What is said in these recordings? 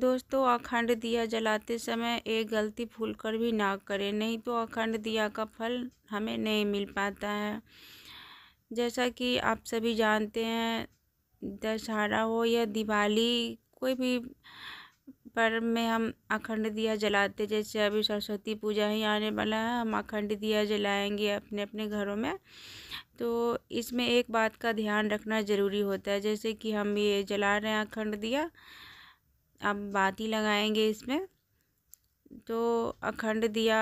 दोस्तों अखंड दिया जलाते समय एक गलती भूलकर भी ना करें नहीं तो अखंड दिया का फल हमें नहीं मिल पाता है जैसा कि आप सभी जानते हैं दशहरा हो या दिवाली कोई भी पर्व में हम अखंड दिया जलाते जैसे अभी सरस्वती पूजा ही आने वाला है हम अखंड दिया जलाएंगे अपने अपने घरों में तो इसमें एक बात का ध्यान रखना ज़रूरी होता है जैसे कि हम ये जला रहे हैं अखंड दिया अब बाती लगाएंगे इसमें तो अखंड दिया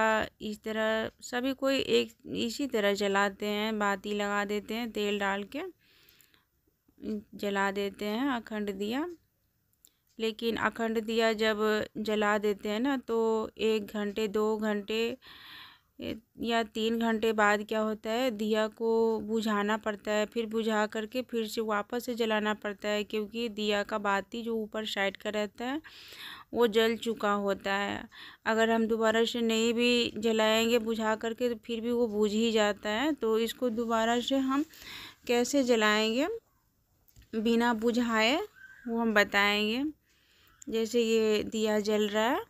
इस तरह सभी कोई एक इसी तरह जलाते हैं बाती लगा देते हैं तेल डाल के जला देते हैं अखंड दिया लेकिन अखंड दिया जब जला देते हैं ना तो एक घंटे दो घंटे या तीन घंटे बाद क्या होता है दिया को बुझाना पड़ता है फिर बुझा करके फिर से वापस से जलाना पड़ता है क्योंकि दिया का बाती जो ऊपर साइड का रहता है वो जल चुका होता है अगर हम दोबारा से नहीं भी जलाएंगे बुझा करके तो फिर भी वो बुझ ही जाता है तो इसको दोबारा से हम कैसे जलाएंगे बिना बुझाए वो हम बताएँगे जैसे ये दिया जल रहा है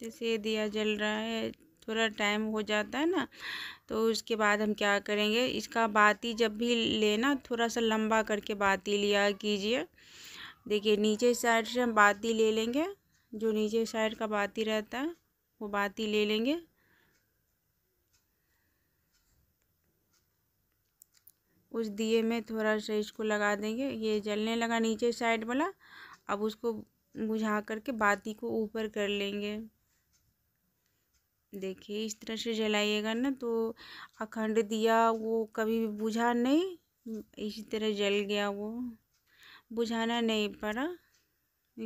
जैसे दिया जल रहा है थोड़ा टाइम हो जाता है ना तो उसके बाद हम क्या करेंगे इसका बाती जब भी लेना थोड़ा सा लंबा करके बाती लिया कीजिए देखिए नीचे साइड से हम बाती ले लेंगे जो नीचे साइड का बाती रहता है वो बाती ले लेंगे उस दिए में थोड़ा सा इसको लगा देंगे ये जलने लगा नीचे साइड वाला अब उसको बुझा करके बाती को ऊपर कर लेंगे देखिए इस तरह से जलाइएगा ना तो अखंड दिया वो कभी भी बुझा नहीं इसी तरह जल गया वो बुझाना नहीं पड़ा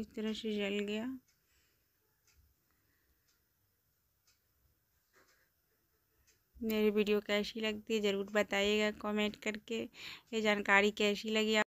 इस तरह से जल गया मेरी वीडियो कैसी लगती है ज़रूर बताइएगा कमेंट करके ये जानकारी कैसी लगी आप